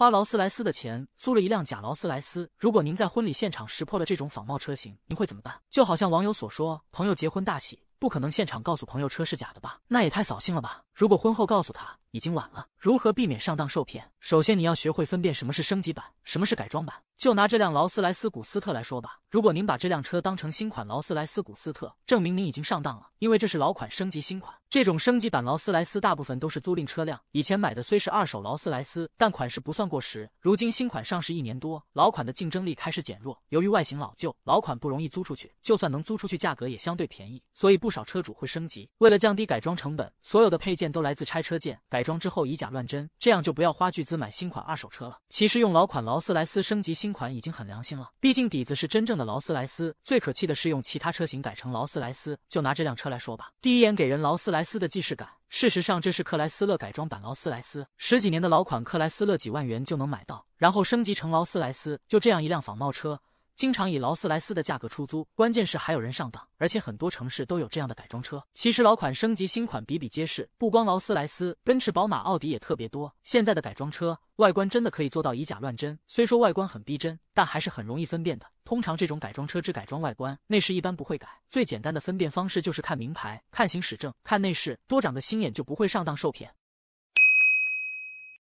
花劳斯莱斯的钱租了一辆假劳斯莱斯。如果您在婚礼现场识破了这种仿冒车型，您会怎么办？就好像网友所说，朋友结婚大喜，不可能现场告诉朋友车是假的吧？那也太扫兴了吧！如果婚后告诉他已经晚了，如何避免上当受骗？首先，你要学会分辨什么是升级版，什么是改装版。就拿这辆劳斯莱斯古斯特来说吧，如果您把这辆车当成新款劳斯莱斯古斯特，证明您已经上当了，因为这是老款升级新款。这种升级版劳斯莱斯大部分都是租赁车辆，以前买的虽是二手劳斯莱斯，但款式不算过时。如今新款上市一年多，老款的竞争力开始减弱，由于外形老旧，老款不容易租出去，就算能租出去，价格也相对便宜，所以不少车主会升级。为了降低改装成本，所有的配件。都来自拆车件改装之后以假乱真，这样就不要花巨资买新款二手车了。其实用老款劳斯莱斯升级新款已经很良心了，毕竟底子是真正的劳斯莱斯。最可气的是用其他车型改成劳斯莱斯，就拿这辆车来说吧，第一眼给人劳斯莱斯的既视感，事实上这是克莱斯勒改装版劳斯莱斯。十几年的老款克莱斯勒几万元就能买到，然后升级成劳斯莱斯，就这样一辆仿冒车。经常以劳斯莱斯的价格出租，关键是还有人上当，而且很多城市都有这样的改装车。其实老款升级新款比比皆是，不光劳斯莱斯、奔驰、宝马、奥迪也特别多。现在的改装车外观真的可以做到以假乱真，虽说外观很逼真，但还是很容易分辨的。通常这种改装车只改装外观，内饰一般不会改。最简单的分辨方式就是看名牌、看行驶证、看内饰，多长个心眼就不会上当受骗。